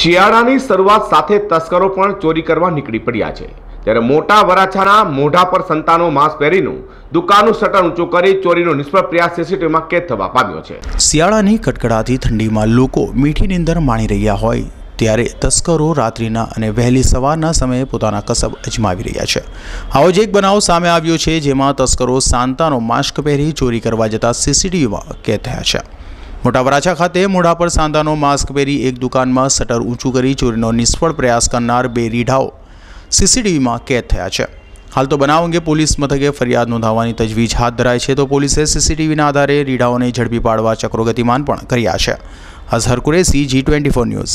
શિયાળાની શરૂઆત સાથે તસ્કરો પણ ચોરી કરવા નીકળી પડ્યા છે ત્યારે મોટા વરાછાના મોઢા પર સંતાનો માંસ પહેરીનું દુકાનનું શટર ઊંચું કરી ચોરીનો નિષ્ફળ પ્રયાસ સીસીટીવીમાં કેદ થવા પામ્યો છે શિયાળાની કટકડાતી ઠંડીમાં લોકો મીઠી નીંદર માણી રહ્યા હોય ત્યારે તસ્કરો રાત્રિના અને વહેલી સવારના સમયે પોતાના કસબ અજમાવી રહ્યા છે આવો જ એક બનાવ સામે આવ્યો છે જેમાં તસ્કરો સાંતાનો માસ્ક પહેરી ચોરી કરવા જતા સીસીટીવીમાં કેદ થયા છે મોટા વરાછા ખાતે મોઢા પર સાંધાનો માસ્ક પહેરી એક દુકાનમાં શટર ઊંચું કરી ચોરીનો નિષ્ફળ પ્રયાસ કરનાર બે રીઢાઓ સીસીટીવીમાં કેદ થયા છે હાલ તો બનાવ અંગે પોલીસ મથકે ફરિયાદ નોંધાવવાની તજવીજ હાથ ધરાય છે તો પોલીસે સીસીટીવીના આધારે રીઢાઓને ઝડપી પાડવા ચક્રો પણ કર્યા છે Azhar Qureshi ji twenty four news